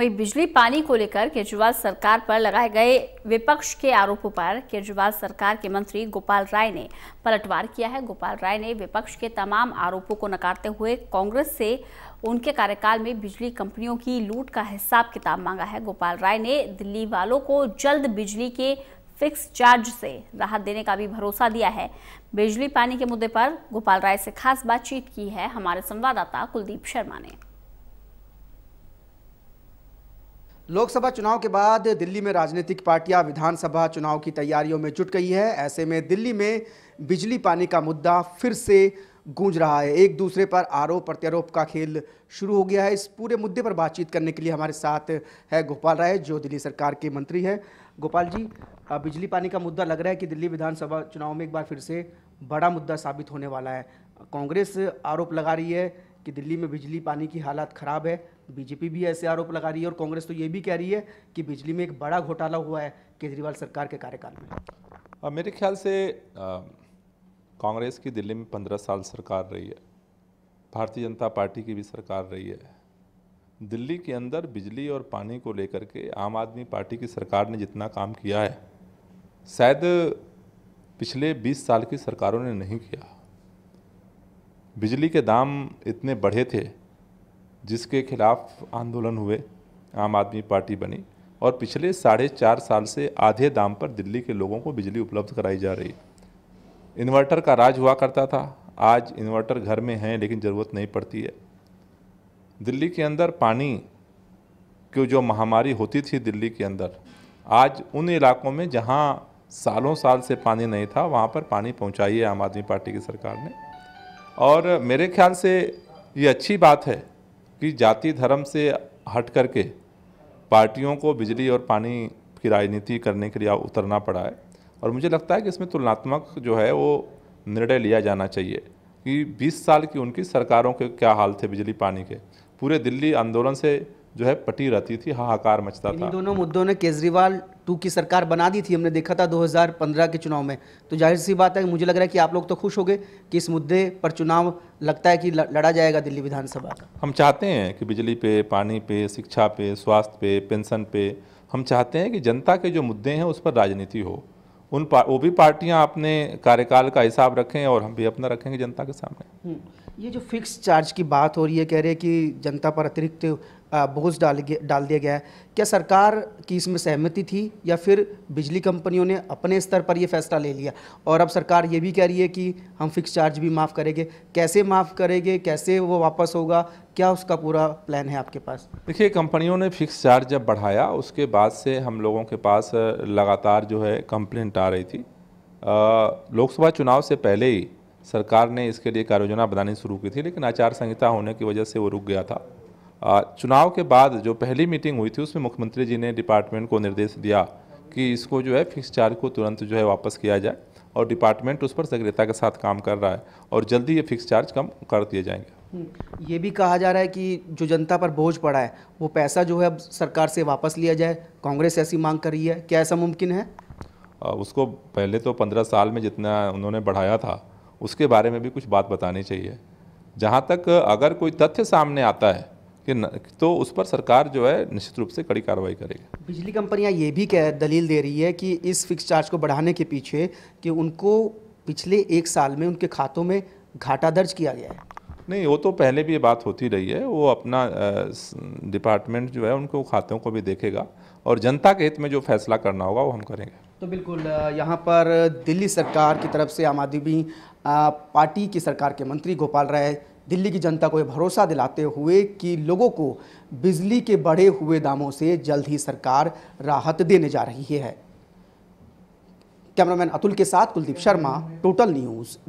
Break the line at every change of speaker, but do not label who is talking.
वहीं बिजली पानी को लेकर केजरीवाल सरकार पर लगाए गए विपक्ष के आरोपों पर केजरीवाल सरकार के मंत्री गोपाल राय ने पलटवार किया है गोपाल राय ने विपक्ष के तमाम आरोपों को नकारते हुए कांग्रेस से उनके कार्यकाल में बिजली कंपनियों की लूट का हिसाब किताब मांगा है गोपाल राय ने दिल्ली वालों को जल्द बिजली के फिक्स चार्ज से राहत देने का भी भरोसा दिया है बिजली पानी के मुद्दे पर गोपाल राय से खास बातचीत की है हमारे संवाददाता कुलदीप शर्मा ने लोकसभा चुनाव के बाद दिल्ली में राजनीतिक पार्टियां विधानसभा चुनाव की तैयारियों में जुट गई है ऐसे में दिल्ली में बिजली पानी का मुद्दा फिर से गूंज रहा है एक दूसरे पर आरोप प्रत्यारोप का खेल शुरू हो गया है इस पूरे मुद्दे पर बातचीत करने के लिए हमारे साथ है गोपाल राय जो दिल्ली सरकार के मंत्री हैं गोपाल जी बिजली पानी का मुद्दा लग रहा है कि दिल्ली विधानसभा चुनाव में एक बार फिर से बड़ा मुद्दा साबित होने वाला है कांग्रेस आरोप लगा रही है कि दिल्ली में बिजली पानी की हालात ख़राब है तो बीजेपी भी ऐसे आरोप लगा रही है और कांग्रेस तो ये भी कह रही है कि बिजली में एक बड़ा घोटाला हुआ है केजरीवाल सरकार के कार्यकाल में
आ, मेरे ख्याल से कांग्रेस की दिल्ली में पंद्रह साल सरकार रही है भारतीय जनता पार्टी की भी सरकार रही है दिल्ली के अंदर बिजली और पानी को लेकर के आम आदमी पार्टी की सरकार ने जितना काम किया है शायद पिछले 20 साल की सरकारों ने नहीं किया बिजली के दाम इतने बढ़े थे जिसके खिलाफ आंदोलन हुए आम आदमी पार्टी बनी और पिछले साढ़े चार साल से आधे दाम पर दिल्ली के लोगों को बिजली उपलब्ध कराई जा रही इन्वर्टर का राज हुआ करता था आज इन्वर्टर घर में हैं लेकिन ज़रूरत नहीं पड़ती है दिल्ली के अंदर पानी की जो महामारी होती थी दिल्ली के अंदर आज उन इलाकों में जहाँ सालों साल से पानी नहीं था वहाँ पर पानी पहुँचाई है आम आदमी पार्टी की सरकार ने और मेरे ख्याल से ये अच्छी बात है कि जाति धर्म से हट करके पार्टियों को बिजली और पानी की राजनीति करने के लिए उतरना पड़ा है और मुझे लगता है कि इसमें तुलनात्मक जो है वो निर्णय लिया जाना चाहिए कि 20 साल की उनकी सरकारों के क्या हाल थे बिजली पानी के पूरे दिल्ली आंदोलन से जो है पटी रहती थी हाहाकार मचता था
दोनों मुद्दों ने केजरीवाल टू की सरकार बना दी थी हमने देखा था 2015 के चुनाव में तो जाहिर सी बात है मुझे लग रहा है कि आप लोग तो खुश हो गए कि इस मुद्दे पर चुनाव लगता है कि लड़ा जाएगा दिल्ली विधानसभा का
हम चाहते हैं कि बिजली पे पानी पे शिक्षा पे स्वास्थ्य पे पेंशन पे हम चाहते हैं कि जनता के जो मुद्दे हैं उस पर राजनीति हो उन पा, वो भी पार्टियां अपने कार्यकाल का हिसाब रखें और हम भी अपना रखेंगे जनता के सामने
हम्म, ये जो फिक्स चार्ज की बात हो रही है कह रहे हैं कि जनता पर अतिरिक्त बोझ डाल डाल दिया गया है क्या सरकार की इसमें सहमति थी या फिर बिजली कंपनियों ने अपने स्तर पर यह फैसला ले लिया और अब सरकार ये भी कह रही है कि हम फिक्स चार्ज भी माफ़ करेंगे कैसे माफ़ करेंगे कैसे वो वापस होगा क्या उसका पूरा प्लान है आपके पास
देखिए कंपनियों ने फिक्स चार्ज जब बढ़ाया उसके बाद से हम लोगों के पास लगातार जो है कंप्लेंट आ रही थी लोकसभा चुनाव से पहले ही सरकार ने इसके लिए योजना बनानी शुरू की थी लेकिन आचार संहिता होने की वजह से वो रुक गया था चुनाव के बाद जो पहली मीटिंग हुई थी उसमें मुख्यमंत्री जी ने डिपार्टमेंट को निर्देश दिया कि इसको जो है फिक्स चार्ज को तुरंत जो है वापस किया जाए और डिपार्टमेंट उस पर सक्रियता के साथ काम कर रहा है और जल्दी ये फिक्स चार्ज कम कर दिए जाएंगे
हम्म, ये भी कहा जा रहा है कि जो जनता पर बोझ पड़ा है वो पैसा जो है अब सरकार से वापस लिया जाए कांग्रेस ऐसी मांग कर रही है क्या ऐसा मुमकिन है
उसको पहले तो पंद्रह साल में जितना उन्होंने बढ़ाया था उसके बारे में भी कुछ बात बतानी चाहिए जहाँ तक अगर कोई तथ्य सामने आता है कि तो उस पर सरकार जो है निश्चित रूप से कड़ी कार्रवाई करेगी
बिजली कंपनियां ये भी कह दलील दे रही है कि इस फिक्स चार्ज को बढ़ाने के पीछे कि उनको पिछले एक साल में उनके खातों में घाटा दर्ज किया गया है
नहीं वो तो पहले भी ये बात होती रही है वो अपना डिपार्टमेंट जो है उनको खातों को भी देखेगा और जनता के हित में जो फैसला करना होगा वो हम करेंगे
तो बिल्कुल यहाँ पर दिल्ली सरकार की तरफ से आम आदमी पार्टी की सरकार के मंत्री गोपाल राय दिल्ली की जनता को यह भरोसा दिलाते हुए कि लोगों को बिजली के बढ़े हुए दामों से जल्द ही सरकार राहत देने जा रही है कैमरामैन अतुल के साथ कुलदीप शर्मा टोटल न्यूज़